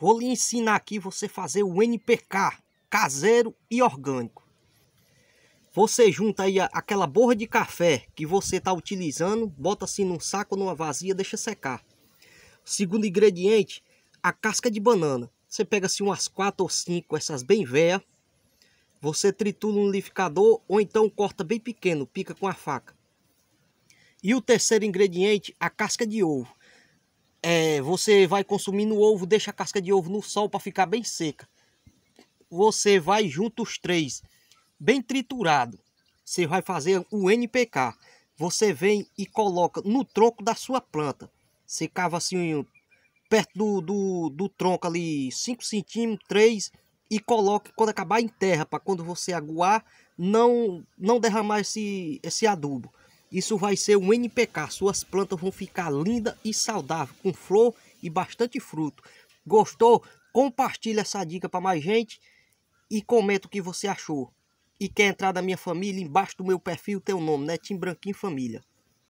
Vou lhe ensinar aqui você fazer o NPK caseiro e orgânico. Você junta aí aquela borra de café que você está utilizando, bota assim num saco numa vazia, deixa secar. Segundo ingrediente, a casca de banana. Você pega assim umas quatro ou cinco, essas bem velhas. Você tritura no liquidificador ou então corta bem pequeno, pica com a faca. E o terceiro ingrediente, a casca de ovo é, você vai consumindo ovo, deixa a casca de ovo no sol para ficar bem seca. Você vai junto os três, bem triturado. Você vai fazer o NPK. Você vem e coloca no tronco da sua planta. Você cava assim perto do, do, do tronco ali 5 centímetros, 3 e coloque quando acabar em terra, para quando você aguar não não derramar esse, esse adubo. Isso vai ser um NPK, suas plantas vão ficar lindas e saudáveis, com flor e bastante fruto. Gostou? Compartilha essa dica para mais gente e comenta o que você achou. E quer entrar na minha família? Embaixo do meu perfil tem o nome, Netinho né? Branquinho Família.